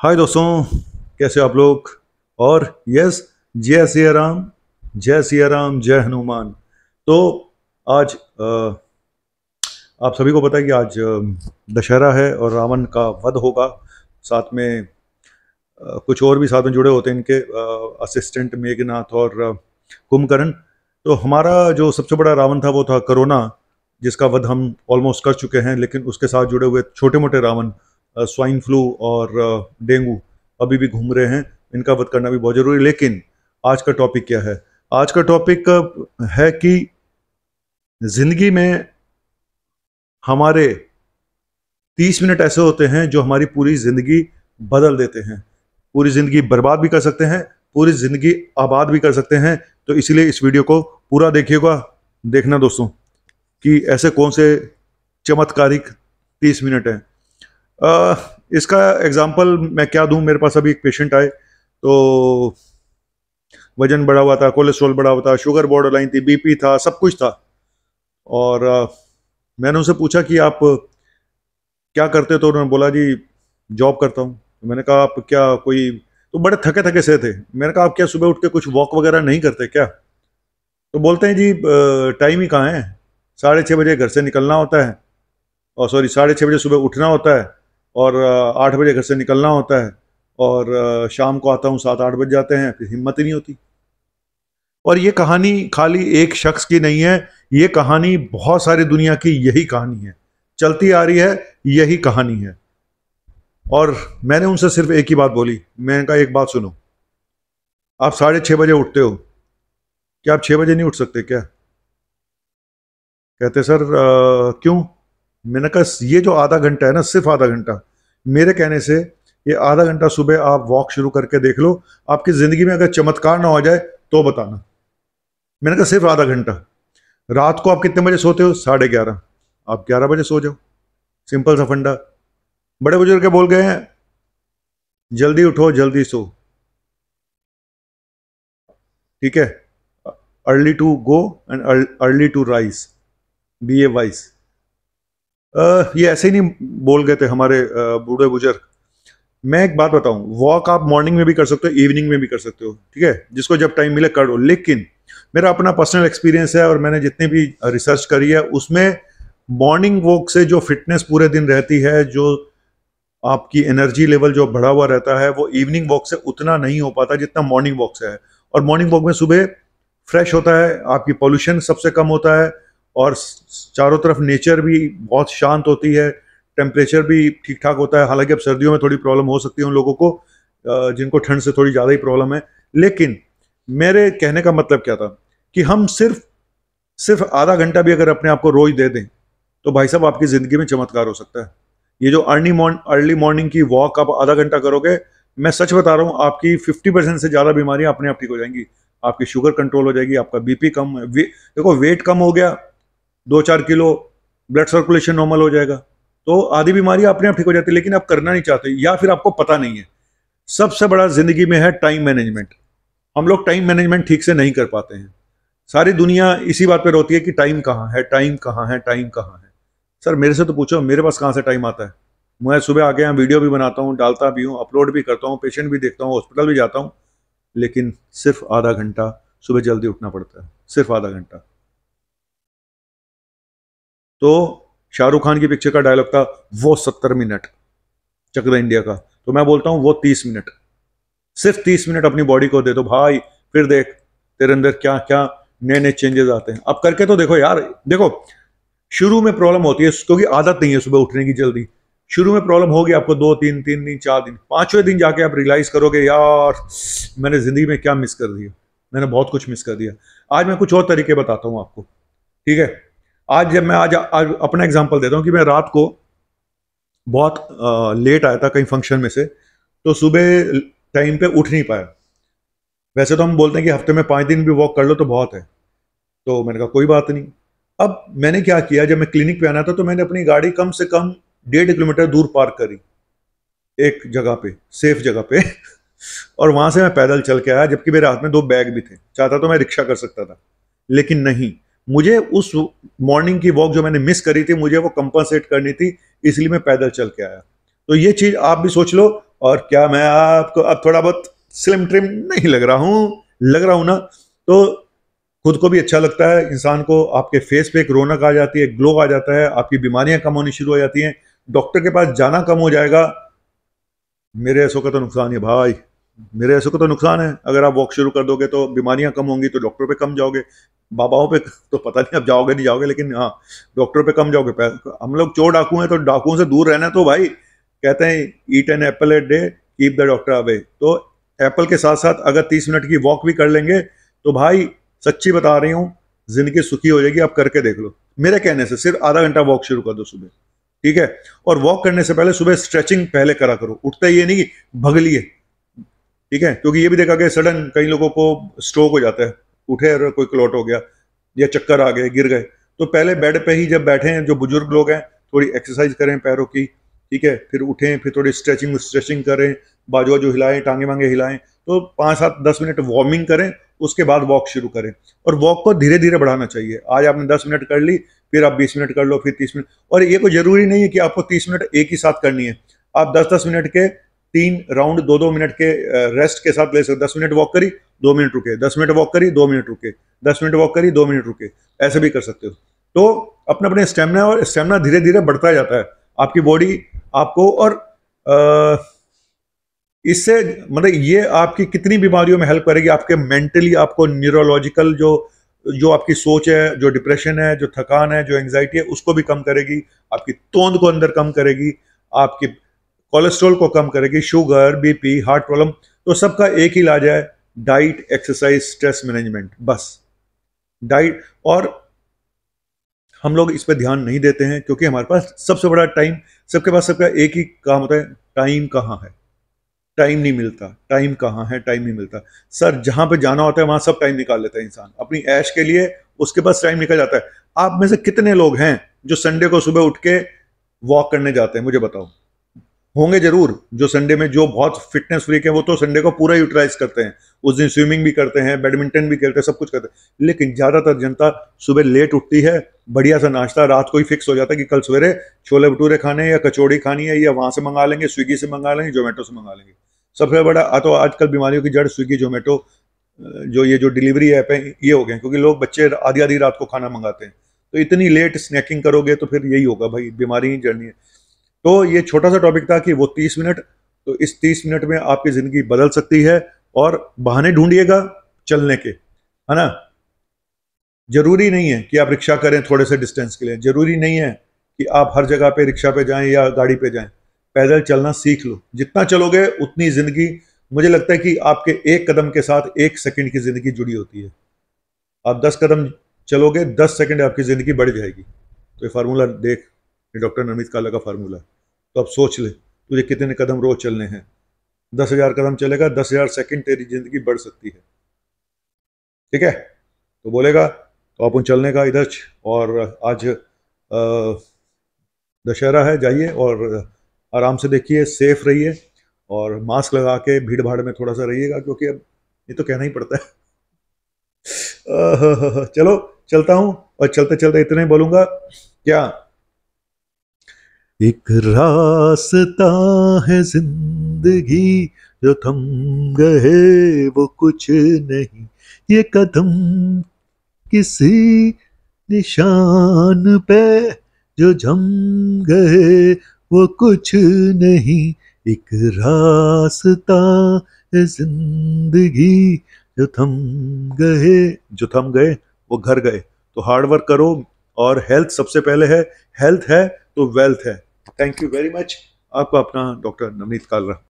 हाय दोस्तों कैसे आप लोग और यस जय सिया राम जय सिया राम जय हनुमान तो आज आ, आप सभी को पता है कि आज दशहरा है और रावण का वध होगा साथ में आ, कुछ और भी साथ में जुड़े होते हैं इनके आ, असिस्टेंट मेघनाथ और कुंभकर्ण तो हमारा जो सबसे बड़ा रावण था वो था कोरोना जिसका वध हम ऑलमोस्ट कर चुके हैं लेकिन उसके साथ जुड़े हुए छोटे मोटे रावण स्वाइन फ्लू और डेंगू अभी भी घूम रहे हैं इनका वध करना भी बहुत ज़रूरी लेकिन आज का टॉपिक क्या है आज का टॉपिक है कि ज़िंदगी में हमारे तीस मिनट ऐसे होते हैं जो हमारी पूरी ज़िंदगी बदल देते हैं पूरी ज़िंदगी बर्बाद भी कर सकते हैं पूरी ज़िंदगी आबाद भी कर सकते हैं तो इसलिए इस वीडियो को पूरा देखिएगा देखना दोस्तों कि ऐसे कौन से चमत्कारिक तीस मिनट हैं इसका एग्जाम्पल मैं क्या दूँ मेरे पास अभी एक पेशेंट आए तो वजन बढ़ा हुआ था कोलेस्ट्रॉल बढ़ा हुआ था शुगर बॉर्डर लाइन थी बीपी था सब कुछ था और आ, मैंने उनसे पूछा कि आप क्या करते तो उन्होंने बोला जी जॉब करता हूँ तो मैंने कहा आप क्या कोई तो बड़े थके थके से थे मैंने कहा आप क्या सुबह उठ के कुछ वॉक वगैरह नहीं करते क्या तो बोलते हैं जी टाइम ही कहाँ है साढ़े छः बजे घर से निकलना होता है और सॉरी साढ़े छः बजे सुबह उठना होता है और आठ बजे घर से निकलना होता है और शाम को आता हूँ सात आठ बज जाते हैं फिर हिम्मत ही नहीं होती और ये कहानी खाली एक शख्स की नहीं है ये कहानी बहुत सारी दुनिया की यही कहानी है चलती आ रही है यही कहानी है और मैंने उनसे सिर्फ एक ही बात बोली मैंने कहा एक बात सुनो आप साढ़े छः बजे उठते हो क्या आप छः बजे नहीं उठ सकते क्या कहते सर आ, क्यों मैंने कहा ये जो आधा घंटा है ना सिर्फ आधा घंटा मेरे कहने से ये आधा घंटा सुबह आप वॉक शुरू करके देख लो आपकी ज़िंदगी में अगर चमत्कार ना हो जाए तो बताना मैंने कहा सिर्फ आधा घंटा रात को आप कितने बजे सोते हो साढ़े ग्यारह आप ग्यारह बजे सो जाओ सिंपल सा फंडा बड़े बुजुर्ग बोल गए हैं जल्दी उठो जल्दी सो ठीक है early to go and early to rise be a wise ये ऐसे ही नहीं बोल गए थे हमारे uh, बूढ़े बुजुर्ग मैं एक बात बताऊं वॉक आप मॉर्निंग में भी कर सकते हो इवनिंग में भी कर सकते हो ठीक है जिसको जब टाइम मिले करो लेकिन मेरा अपना पर्सनल एक्सपीरियंस है और मैंने जितनी भी रिसर्च uh, करी है उसमें मॉर्निंग वॉक से जो फिटनेस पूरे दिन रहती है जो आपकी एनर्जी लेवल जो बढ़ा हुआ रहता है वो इवनिंग वॉक से उतना नहीं हो पाता जितना मॉर्निंग वॉक से है और मॉर्निंग वॉक में सुबह फ्रेश होता है आपकी पॉल्यूशन सबसे कम होता है और चारों तरफ नेचर भी बहुत शांत होती है टेम्परेचर भी ठीक ठाक होता है हालांकि अब सर्दियों में थोड़ी प्रॉब्लम हो सकती है उन लोगों को जिनको ठंड से थोड़ी ज़्यादा ही प्रॉब्लम है लेकिन मेरे कहने का मतलब क्या था कि हम सिर्फ सिर्फ आधा घंटा भी अगर अपने आप को रोज दे दें तो भाई साहब आपकी ज़िंदगी में चमत्कार हो सकता है ये जो अर्ली मॉर्न अर्ली मॉर्निंग की वॉक आप आधा घंटा करोगे मैं सच बता रहा हूँ आपकी फिफ्टी परसेंट से ज़्यादा बीमारियाँ अपने आप ठीक हो जाएंगी आपकी शुगर कंट्रोल हो जाएगी आपका बीपी कम वे, देखो वेट कम हो गया दो चार किलो ब्लड सर्कुलेशन नॉर्मल हो जाएगा तो आधी बीमारी अपने आप ठीक हो जाती है लेकिन आप करना नहीं चाहते या फिर आपको पता नहीं है सबसे बड़ा ज़िंदगी में है टाइम मैनेजमेंट हम लोग टाइम मैनेजमेंट ठीक से नहीं कर पाते हैं सारी दुनिया इसी बात पर रोती है कि टाइम कहाँ है टाइम कहाँ है टाइम कहाँ है सर मेरे से तो पूछो मेरे पास कहाँ से टाइम आता है मैं सुबह आ गया वीडियो भी बनाता हूँ डालता भी हूँ अपलोड भी करता हूँ पेशेंट भी देखता हूँ हॉस्पिटल भी जाता हूँ लेकिन सिर्फ आधा घंटा सुबह जल्दी उठना पड़ता है सिर्फ आधा घंटा तो शाहरुख खान की पिक्चर का डायलॉग था वो सत्तर मिनट चक्र इंडिया का तो मैं बोलता हूँ वो तीस मिनट सिर्फ तीस मिनट अपनी बॉडी को दे दो तो भाई फिर देख तेरे अंदर क्या क्या नए नए चेंजेस आते हैं अब करके तो देखो यार देखो शुरू में प्रॉब्लम होती है क्योंकि आदत नहीं है सुबह उठने की जल्दी शुरू में प्रॉब्लम होगी आपको दो तीन तीन दिन चार दिन पांचवें दिन जाके आप रियलाइज करोगे यार मैंने जिंदगी में क्या मिस कर दिया मैंने बहुत कुछ मिस कर दिया आज मैं कुछ और तरीके बताता हूँ आपको ठीक है आज जब मैं आज, आज अपना एग्जाम्पल देता हूँ कि मैं रात को बहुत आ, लेट आया था कहीं फंक्शन में से तो सुबह टाइम पे उठ नहीं पाया वैसे तो हम बोलते हैं कि हफ्ते में पाँच दिन भी वॉक कर लो तो बहुत है तो मैंने कहा कोई बात नहीं अब मैंने क्या किया जब मैं क्लिनिक पे आना था तो मैंने अपनी गाड़ी कम से कम डेढ़ किलोमीटर दूर पार्क करी एक जगह पे सेफ जगह पे और वहाँ से मैं पैदल चल के आया जबकि मेरे हाथ में दो बैग भी थे चाहता तो मैं रिक्शा कर सकता था लेकिन नहीं मुझे उस मॉर्निंग की वॉक जो मैंने मिस करी थी मुझे वो कंपनसेट करनी थी इसलिए मैं पैदल चल के आया तो ये चीज़ आप भी सोच लो और क्या मैं आपको अब थोड़ा बहुत स्लिम ट्रिम नहीं लग रहा हूँ लग रहा हूँ ना तो खुद को भी अच्छा लगता है इंसान को आपके फेस पे एक रौनक आ जाती है ग्लो आ जाता है आपकी बीमारियां कम होनी शुरू हो जाती हैं डॉक्टर के पास जाना कम हो जाएगा मेरे ऐसों का तो नुकसान है भाई मेरे ऐसे को तो नुकसान है अगर आप वॉक शुरू कर दोगे तो बीमारियां कम होंगी तो डॉक्टर पे कम जाओगे बाबाओं पे तो पता नहीं आप जाओगे नहीं जाओगे लेकिन हाँ डॉक्टर पे कम जाओगे हम लोग चोर डाकू हैं तो डाकुओं से दूर रहना तो भाई कहते हैं eat an apple a day keep the doctor away तो एप्पल के साथ साथ अगर तीस मिनट की वॉक भी कर लेंगे तो भाई सच्ची बता रही हूँ ज़िंदगी सुखी हो जाएगी आप करके देख लो मेरे कहने से सिर्फ आधा घंटा वॉक शुरू कर दो सुबह ठीक है और वॉक करने से पहले सुबह स्ट्रेचिंग पहले करा करो उठते ये नहीं कि भगलिए ठीक है क्योंकि ये भी देखा गया सडन कई लोगों को स्ट्रोक हो जाता है उठे और कोई क्लॉट हो गया या चक्कर आ गए गिर गए तो पहले बेड पे ही जब बैठे हैं जो बुजुर्ग लोग हैं थोड़ी एक्सरसाइज करें पैरों की ठीक है फिर उठें फिर थोड़ी स्ट्रेचिंग स्ट्रेचिंग करें बाजू बाजू हिलाएं टांगे वांगे हिलाएं तो पाँच सात दस मिनट वार्मिंग करें उसके बाद वॉक शुरू करें और वॉक को धीरे धीरे बढ़ाना चाहिए आज आपने दस मिनट कर ली फिर आप बीस मिनट कर लो फिर तीस मिनट और ये कोई ज़रूरी नहीं है कि आपको तीस मिनट एक ही साथ करनी है आप दस दस मिनट के तीन राउंड दो दो मिनट के रेस्ट के साथ ले सकते दस मिनट वॉक करी दो मिनट रुके दस मिनट वॉक करी दो मिनट रुके दस मिनट वॉक करी दो मिनट रुके ऐसे भी कर सकते हो तो अपने अपने स्टेमिना और स्टेमिना धीरे धीरे बढ़ता जाता है आपकी बॉडी आपको और इससे मतलब ये आपकी कितनी बीमारियों में हेल्प करेगी आपके मेंटली आपको न्यूरोलॉजिकल जो जो आपकी सोच है जो डिप्रेशन है जो थकान है जो एंग्जाइटी है उसको भी कम करेगी आपकी तोंद को अंदर कम करेगी आपकी कोलेस्ट्रॉल को कम करेगी शुगर बीपी हार्ट प्रॉब्लम तो सबका एक ही इलाज है डाइट एक्सरसाइज स्ट्रेस मैनेजमेंट बस डाइट और हम लोग इस पर ध्यान नहीं देते हैं क्योंकि हमारे पास सबसे बड़ा टाइम सबके पास सबका एक ही काम होता है टाइम कहाँ है टाइम नहीं मिलता टाइम कहाँ है टाइम नहीं मिलता सर जहाँ पे जाना होता है वहाँ सब टाइम निकाल लेता है इंसान अपनी ऐश के लिए उसके पास टाइम निकल जाता है आप में से कितने लोग हैं जो संडे को सुबह उठ के वॉक करने जाते हैं मुझे बताओ होंगे जरूर जो संडे में जो बहुत फिटनेस फ्रीक है वो तो संडे को पूरा यूटिलाइज करते हैं उस दिन स्विमिंग भी करते हैं बैडमिंटन भी खेलते हैं सब कुछ करते हैं लेकिन ज़्यादातर जनता सुबह लेट उठती है बढ़िया सा नाश्ता रात को ही फिक्स हो जाता है कि कल सवेरे छोले भटूरे खाने या कचौड़ी खानी है या वहाँ से मंगा लेंगे स्विगी से मंगा लेंगे जोमेटो से मंगा लेंगे सबसे बड़ा तो आजकल बीमारियों की जड़ स्विगी जोमेटो जो ये जो डिलीवरी ऐप है ये हो गए क्योंकि लोग बच्चे आधी आधी रात को खाना मंगाते हैं तो इतनी लेट स्नैकिंग करोगे तो फिर यही होगा भाई बीमारी ही जड़नी है तो ये छोटा सा टॉपिक था कि वो तीस मिनट तो इस तीस मिनट में आपकी ज़िंदगी बदल सकती है और बहाने ढूंढिएगा चलने के है ना ज़रूरी नहीं है कि आप रिक्शा करें थोड़े से डिस्टेंस के लिए ज़रूरी नहीं है कि आप हर जगह पे रिक्शा पे जाएं या गाड़ी पे जाएं पैदल चलना सीख लो जितना चलोगे उतनी ज़िंदगी मुझे लगता है कि आपके एक कदम के साथ एक सेकंड की ज़िंदगी जुड़ी होती है आप दस कदम चलोगे दस सेकंड आपकी ज़िंदगी बढ़ जाएगी तो ये फार्मूला देख ये डॉक्टर नमित काला का फार्मूला है तो अब सोच ले तुझे कितने कदम रोज चलने हैं दस हजार कदम चलेगा दस हजार सेकेंड तेरी जिंदगी बढ़ सकती है ठीक है तो बोलेगा तो आप उन चलने का इधर और आज दशहरा है जाइए और आराम से देखिए सेफ रहिए और मास्क लगा के भीड़ भाड़ में थोड़ा सा रहिएगा क्योंकि अब ये तो कहना ही पड़ता है चलो चलता हूँ और चलते चलते इतने बोलूँगा क्या एक रास्ता है जिंदगी जो थम गए वो कुछ नहीं ये कदम किसी निशान पे जो जम गए वो कुछ नहीं एक रास्ता है जिंदगी जो थम गए जो थम गए वो घर गए तो हार्डवर्क करो और हेल्थ सबसे पहले है हेल्थ है तो वेल्थ है थैंक यू वेरी मच आपका अपना डॉक्टर नवनीत कालरा